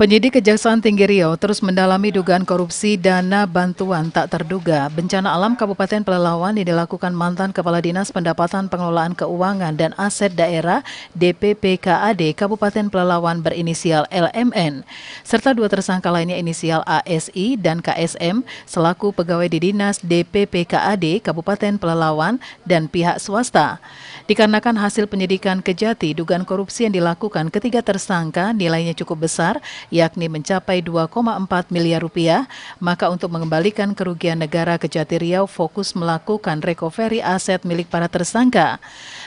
Penyidik Kejaksaan Tinggi Riau terus mendalami dugaan korupsi dana bantuan tak terduga. Bencana alam Kabupaten Pelalawan. yang dilakukan mantan Kepala Dinas Pendapatan Pengelolaan Keuangan dan Aset Daerah DPPKAD Kabupaten Pelalawan berinisial LMN, serta dua tersangka lainnya inisial ASI dan KSM selaku pegawai di Dinas DPPKAD Kabupaten Pelalawan dan pihak swasta. Dikarenakan hasil penyidikan kejati dugaan korupsi yang dilakukan ketiga tersangka nilainya cukup besar yakni mencapai 2,4 miliar rupiah, maka untuk mengembalikan kerugian negara ke Jati Riau fokus melakukan recovery aset milik para tersangka.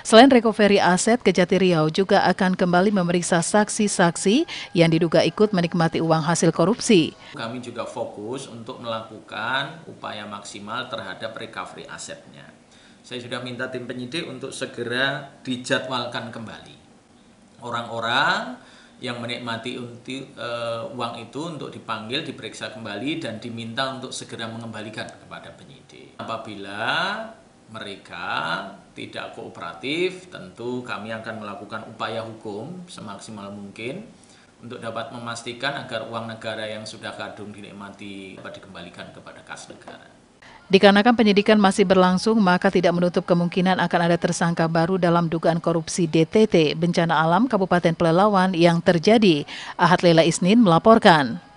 Selain recovery aset, Kejati Riau juga akan kembali memeriksa saksi-saksi yang diduga ikut menikmati uang hasil korupsi. Kami juga fokus untuk melakukan upaya maksimal terhadap recovery asetnya saya sudah minta tim penyidik untuk segera dijadwalkan kembali orang-orang yang menikmati untuk uh, eh, uang itu untuk dipanggil, diperiksa kembali dan diminta untuk segera mengembalikan kepada penyidik. Apabila mereka tidak kooperatif, tentu kami akan melakukan upaya hukum semaksimal mungkin untuk dapat memastikan agar uang negara yang sudah kadung dinikmati dapat dikembalikan kepada kas negara. Dikarenakan penyidikan masih berlangsung, maka tidak menutup kemungkinan akan ada tersangka baru dalam dugaan korupsi DTT Bencana Alam Kabupaten Pelelawan yang terjadi. Ahad Lela Isnin melaporkan.